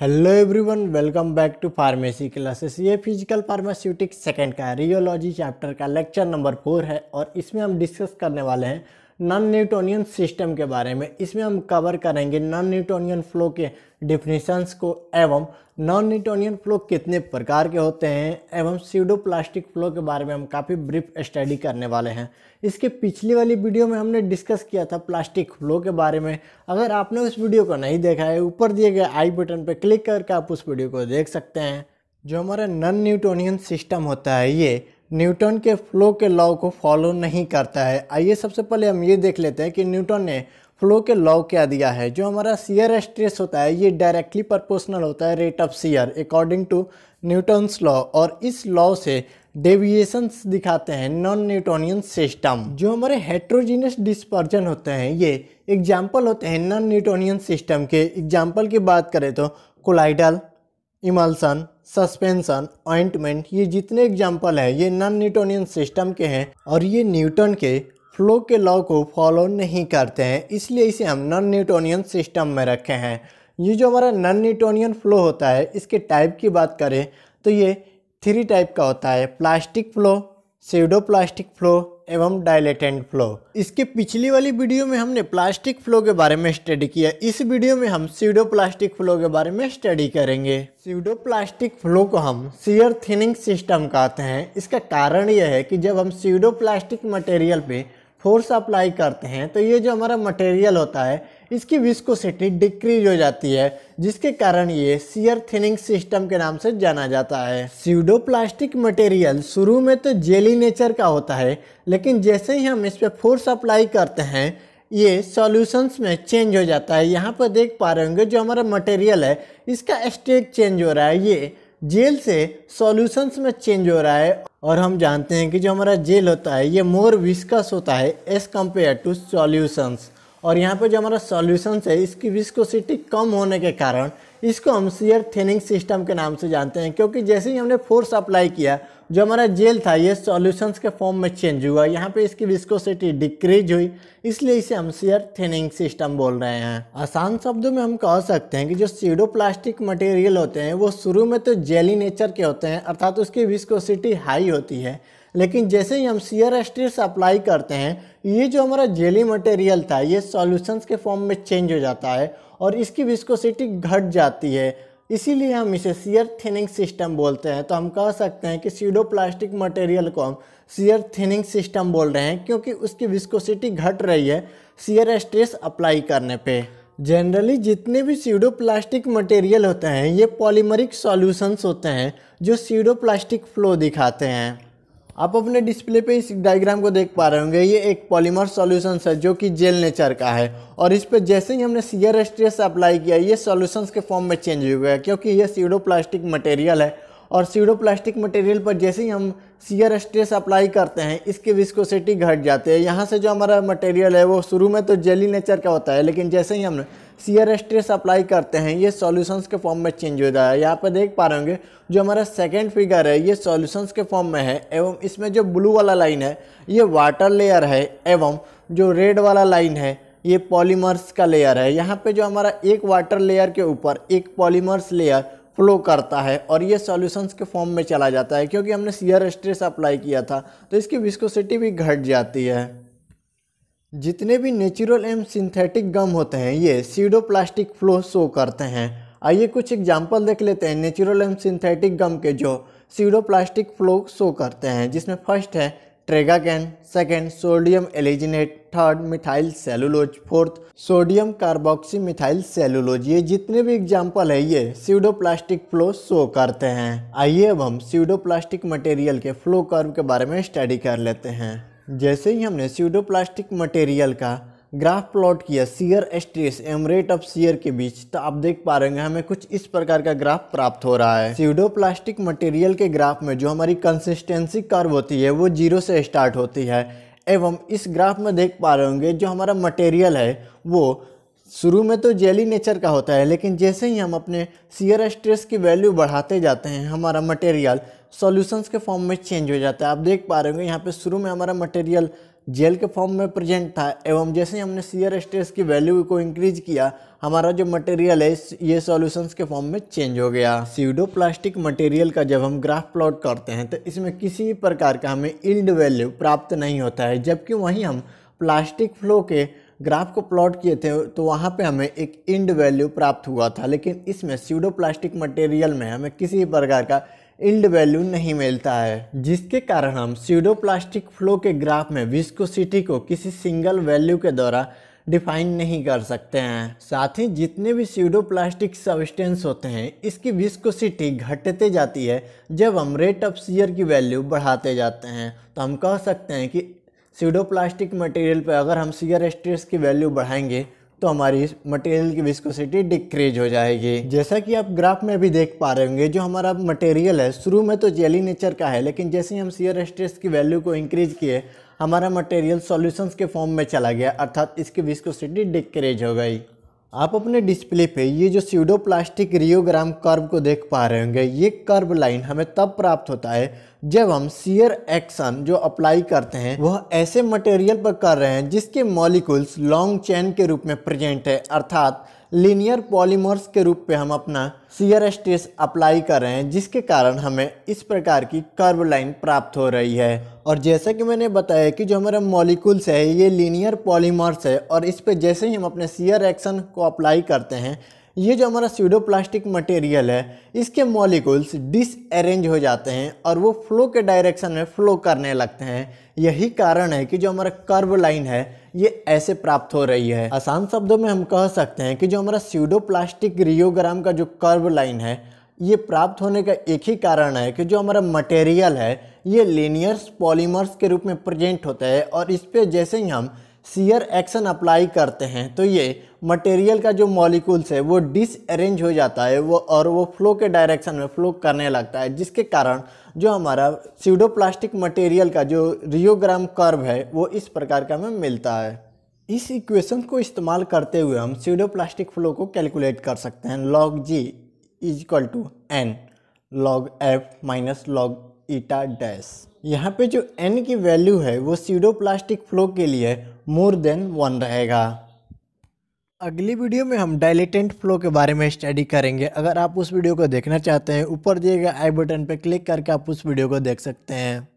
hello everyone welcome back to pharmacy classes ये physical pharmaceutic second का rheology chapter का lecture number four है और इसमें हम डिस्कस करने वाले हैं नॉन न्यूटोनियन सिस्टम के बारे में इसमें हम कवर करेंगे नॉन न्यूटोनियन फ्लो के डिफिनीशंस को एवं नॉन न्यूटोनियन फ्लो कितने प्रकार के होते हैं एवं सीडो प्लास्टिक फ्लो के बारे में हम काफ़ी ब्रीफ स्टडी करने वाले हैं इसके पिछली वाली वीडियो में हमने डिस्कस किया था प्लास्टिक फ्लो के बारे में अगर आपने उस वीडियो को नहीं देखा है ऊपर दिए गए आई बटन पर क्लिक करके आप उस वीडियो को देख सकते हैं जो हमारा नॉन न्यूटोनियन सिस्टम होता है ये न्यूटन के फ्लो के लॉ को फॉलो नहीं करता है आइए सबसे पहले हम ये देख लेते हैं कि न्यूटन ने फ्लो के लॉ क्या दिया है जो हमारा सीयर स्ट्रेस होता है ये डायरेक्टली प्रपोर्शनल होता है rate of shear according to Newton's law और इस लॉ से डेविएशंस दिखाते हैं नॉन न्यूटोनियन सिस्टम जो हमारे हेट्रोजीनियस डिस्पर्जन होते हैं ये एग्जाम्पल होते हैं नॉन न्यूटोनियन सिस्टम के एग्जाम्पल की बात करें तो कोलाइडल इमल्सन सस्पेंशन ऑइंटमेंट ये जितने एग्जाम्पल हैं ये नॉन न्यूटोनियन सिस्टम के हैं और ये न्यूटन के फ्लो के लॉ को फॉलो नहीं करते हैं इसलिए इसे हम नॉन न्यूटोनियन सिस्टम में रखे हैं ये जो हमारा नॉन न्यूटोनियन फ्लो होता है इसके टाइप की बात करें तो ये थ्री टाइप का होता है प्लास्टिक फ्लो प्लास्टिक फ्लो एवं डायलेटेंट फ्लो इसके पिछली वाली वीडियो में हमने प्लास्टिक फ्लो के बारे में स्टडी किया इस वीडियो में हम सीडो प्लास्टिक फ्लो के बारे में स्टडी करेंगे सीडो प्लास्टिक फ्लो को हम सीयर थिनिंग सिस्टम कहते हैं इसका कारण यह है कि जब हम सीडो प्लास्टिक मटेरियल पे फोर्स अप्लाई करते हैं तो ये जो हमारा मटेरियल होता है इसकी विस्कोसिटी डिक्रीज हो जाती है जिसके कारण ये सीयर थिनिंग सिस्टम के नाम से जाना जाता है सीडो प्लास्टिक मटेरियल शुरू में तो जेली नेचर का होता है लेकिन जैसे ही हम इस पर फोर्स अप्लाई करते हैं ये सॉल्यूशंस में चेंज हो जाता है यहाँ पर देख पा रहे होंगे जो हमारा मटेरियल है इसका स्टेट चेंज हो रहा है ये जेल से सॉल्यूशंस में चेंज हो रहा है और हम जानते हैं कि जो हमारा जेल होता है ये मोर विस्कस होता है एज़ कम्पेयर टू सॉल्यूशंस और यहाँ पर जो हमारा सॉल्यूशंस है इसकी विस्कोसिटी कम होने के कारण इसको हम सीयर थेनिंग सिस्टम के नाम से जानते हैं क्योंकि जैसे ही हमने फोर्स अप्लाई किया जो हमारा जेल था ये सॉल्यूशंस के फॉर्म में चेंज हुआ यहाँ पे इसकी विस्कोसिटी डिक्रीज हुई इसलिए इसे हम सीयर थिनिंग सिस्टम बोल रहे हैं आसान शब्दों में हम कह सकते हैं कि जो सीडो प्लास्टिक मटेरियल होते हैं वो शुरू में तो जेली नेचर के होते हैं अर्थात उसकी विस्कोसिटी हाई होती है लेकिन जैसे ही हम सीयर स्ट्रेस अप्लाई करते हैं ये जो हमारा जेली मटेरियल था ये सॉल्यूशंस के फॉर्म में चेंज हो जाता है और इसकी विस्कोसिटी घट जाती है इसीलिए हम इसे सीयर थिनिंग सिस्टम बोलते हैं तो हम कह सकते हैं कि सीडो प्लास्टिक मटेरियल को हम सीयर थिनिंग सिस्टम बोल रहे हैं क्योंकि उसकी विस्कोसिटी घट रही है सीयर स्ट्रेस अप्लाई करने पे जनरली जितने भी सीडो प्लास्टिक मटेरियल होते हैं ये पॉलीमरिक सॉल्यूशंस होते हैं जो सीडो प्लास्टिक फ्लो दिखाते हैं आप अपने डिस्प्ले पे इस डायग्राम को देख पा रहे होंगे ये एक पॉलीमर सॉल्यूशन है जो कि जेल नेचर का है और इस पर जैसे ही हमने सीयर स्ट्रेस अप्लाई किया ये सॉल्यूशंस के फॉर्म में चेंज हो गया क्योंकि ये सीडो प्लास्टिक मटेरियल है और सीडो प्लास्टिक मटेरियल पर जैसे ही हम सीयर स्ट्रेस अप्लाई करते हैं इसकी विस्कोसिटी घट जाती है यहाँ से जो हमारा मटेरियल है वो शुरू में तो जेली नेचर का होता है लेकिन जैसे ही हम सीयर स्ट्रेस अप्लाई करते हैं ये सॉल्यूशंस के फॉर्म में चेंज हो जाता है यहाँ पर देख पा रहे होंगे जो हमारा सेकेंड फिगर है ये सॉल्यूशंस के फॉर्म में है एवं इसमें जो ब्लू वाला लाइन है ये वाटर लेयर है एवं जो रेड वाला लाइन है ये पॉलीमर्स का लेयर है यहाँ पे जो हमारा एक वाटर लेयर के ऊपर एक पॉलीमर्स लेयर फ्लो करता है और ये सॉल्यूशंस के फॉर्म में चला जाता है क्योंकि हमने सीयर स्ट्रेस अप्लाई किया था तो इसकी विस्कोसिटी भी घट जाती है जितने भी नेचुरल एंड सिंथेटिक गम होते हैं ये सीडो प्लास्टिक फ्लो शो करते हैं आइए कुछ एग्जाम्पल देख लेते हैं नेचुरल एंड सिंथेटिक गम के जो सीडो प्लास्टिक फ्लो शो करते हैं जिसमें फर्स्ट है tragacanth second sodium alginate third methyl cellulose fourth sodium carboxy methyl cellulose ये जितने भी एग्जाम्पल है ये सीडो प्लास्टिक फ्लो शो करते हैं आइए अब हम सीडो प्लास्टिक मटेरियल के फ्लो कर्व के बारे में स्टडी कर लेते हैं जैसे ही हमने सीडो प्लास्टिक मटेरियल का ग्राफ प्लॉट किया shear stress and rate of shear के बीच तो आप देख पा रहे हैं हमें कुछ इस प्रकार का ग्राफ प्राप्त हो रहा है सीडो प्लास्टिक मटेरियल के ग्राफ में जो हमारी कंसिस्टेंसी कर्व होती है वो जीरो से स्टार्ट होती है एवं इस ग्राफ में देख पा रहे होंगे जो हमारा मटेरियल है वो शुरू में तो जेली नेचर का होता है लेकिन जैसे ही हम अपने सीयर स्ट्रेस की वैल्यू बढ़ाते जाते हैं हमारा मटेरियल सॉल्यूशंस के फॉर्म में चेंज हो जाता है आप देख पा रहे होंगे यहाँ पे शुरू में हमारा मटेरियल जेल के फॉर्म में प्रेजेंट था एवं जैसे ही हमने सीयर स्ट्रेस की वैल्यू को इंक्रीज किया हमारा जो मटेरियल है ये सॉल्यूशंस के फॉर्म में चेंज हो गया सीडो प्लास्टिक मटेरियल का जब हम ग्राफ प्लॉट करते हैं तो इसमें किसी प्रकार का हमें इल्ड वैल्यू प्राप्त नहीं होता है जबकि वहीं हम प्लास्टिक फ्लो के ग्राफ को प्लॉट किए थे तो वहाँ पे हमें एक इंड वैल्यू प्राप्त हुआ था लेकिन इसमें सीडो प्लास्टिक मटेरियल में हमें किसी भी प्रकार का इंड वैल्यू नहीं मिलता है जिसके कारण हम सीडो प्लास्टिक फ्लो के ग्राफ में विस्कोसिटी को किसी सिंगल वैल्यू के द्वारा डिफाइन नहीं कर सकते हैं साथ ही जितने भी सीडो प्लास्टिक सबस्टेंस होते हैं इसकी विस्कोसिटी घटते जाती है जब हम रेट ऑफ सीयर की वैल्यू बढ़ाते जाते हैं तो हम कह सकते हैं कि सीडो प्लास्टिक मटेरियल पर अगर हम सीयर स्ट्रेस की वैल्यू बढ़ाएंगे तो हमारी मटेरियल की विस्कोसिटी डिक्रीज हो जाएगी जैसा कि आप ग्राफ में भी देख पा रहे होंगे जो हमारा मटेरियल है शुरू में तो जेली नेचर का है लेकिन जैसे ही हम सीयर स्ट्रेस की वैल्यू को इंक्रीज किए हमारा मटेरियल सॉल्यूशंस के फॉर्म में चला गया अर्थात इसकी विस्कोसिटी डिक्रेज हो गई आप अपने डिस्प्ले पे ये जो सीडो प्लास्टिक रियोग्राम कर्व को देख पा रहे होंगे ये कर्व लाइन हमें तब प्राप्त होता है जब हम सीयर एक्शन जो अप्लाई करते हैं वह ऐसे मटेरियल पर कर रहे हैं जिसके मॉलिक्यूल्स लॉन्ग चेन के रूप में प्रेजेंट है अर्थात लीनियर पॉलीमर्स के रूप पे हम अपना सीयर स्ट्रेस अप्लाई कर रहे हैं जिसके कारण हमें इस प्रकार की कर्व लाइन प्राप्त हो रही है और जैसा कि मैंने बताया कि जो हमारा मॉलिकुल्स है ये लीनियर पॉलीमर्स है और इस पर जैसे ही हम अपने सीयर एक्शन को अप्लाई करते हैं ये जो हमारा स्यूडो प्लास्टिक मटेरियल है इसके मॉलिकुल्स डिसअरेंज हो जाते हैं और वो फ्लो के डायरेक्शन में फ्लो करने लगते हैं यही कारण है कि जो हमारा कर्व लाइन है ये ऐसे प्राप्त हो रही है आसान शब्दों में हम कह सकते हैं कि जो हमारा स्यूडो प्लास्टिक रियोग्राम का जो कर्व लाइन है ये प्राप्त होने का एक ही कारण है कि जो हमारा मटेरियल है ये लेनियर्स पॉलीमर्स के रूप में प्रेजेंट होता है और इस पर जैसे ही हम सीयर एक्शन अप्लाई करते हैं तो ये मटेरियल का जो मॉलिक्यूल्स है वो डिसअरेंज हो जाता है वो और वो फ्लो के डायरेक्शन में फ्लो करने लगता है जिसके कारण जो हमारा सीडोप्लास्टिक मटेरियल का जो रियोग्राम कर्व है वो इस प्रकार का हमें मिलता है इस इक्वेशन को इस्तेमाल करते हुए हम सीडोप्लास्टिक फ्लो को कैलकुलेट कर सकते हैं log G is equal to N log F minus log eta dash यहाँ पे जो एन की वैल्यू है वो सीडो प्लास्टिक फ्लो के लिए मोर देन वन रहेगा अगली वीडियो में हम डायलिटेंट फ्लो के बारे में स्टडी करेंगे अगर आप उस वीडियो को देखना चाहते हैं ऊपर दिए गए आई बटन पर क्लिक करके आप उस वीडियो को देख सकते हैं